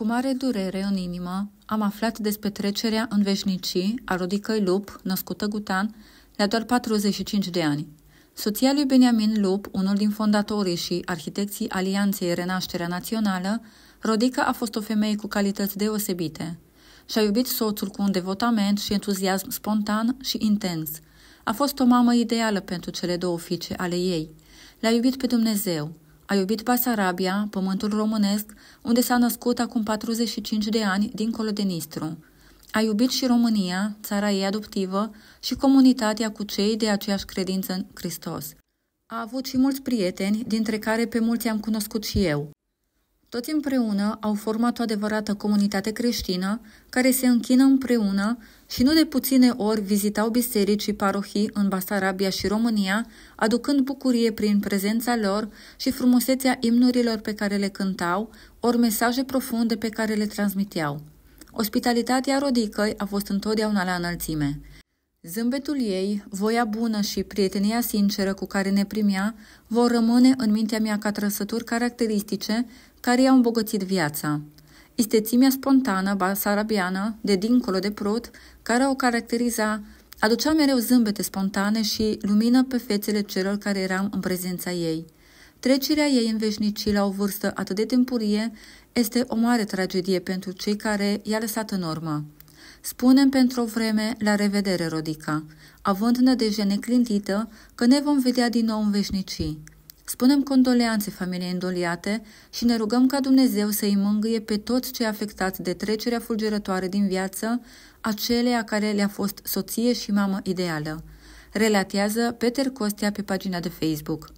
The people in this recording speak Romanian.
Cu mare durere în inimă am aflat despre trecerea în veșnicii a Rodicăi Lup, născută Gutan, la doar 45 de ani. Soția lui Benjamin Lup, unul din fondatorii și arhitecții Alianței Renașterea Națională, Rodica a fost o femeie cu calități deosebite. Și-a iubit soțul cu un devotament și entuziasm spontan și intens. A fost o mamă ideală pentru cele două fiice ale ei. L-a iubit pe Dumnezeu, a iubit Basarabia, pământul românesc, unde s-a născut acum 45 de ani dincolo de Nistru. A iubit și România, țara ei adoptivă, și comunitatea cu cei de aceeași credință în Hristos. A avut și mulți prieteni, dintre care pe mulți am cunoscut și eu. Toți împreună au format o adevărată comunitate creștină care se închină împreună și nu de puține ori vizitau biserici și parohii în Basarabia și România, aducând bucurie prin prezența lor și frumusețea imnurilor pe care le cântau, ori mesaje profunde pe care le transmiteau. Ospitalitatea Rodicăi a fost întotdeauna la înălțime. Zâmbetul ei, voia bună și prietenia sinceră cu care ne primea vor rămâne în mintea mea ca trăsături caracteristice care i-au îmbogățit viața. Istețimea spontană, basarabiană, de dincolo de prut, care o caracteriza, aducea mereu zâmbete spontane și lumină pe fețele celor care eram în prezența ei. Trecerea ei în veșnicii la o vârstă atât de timpurie este o mare tragedie pentru cei care i-a lăsat în urmă. Spunem pentru o vreme la revedere, Rodica, având nădejde neclintită că ne vom vedea din nou în veșnicii. Spunem condoleanțe familiei îndoliate și ne rugăm ca Dumnezeu să îi mângâie pe toți cei afectați de trecerea fulgerătoare din viață, aceleia care le-a fost soție și mamă ideală. Relatează Peter Costea pe pagina de Facebook.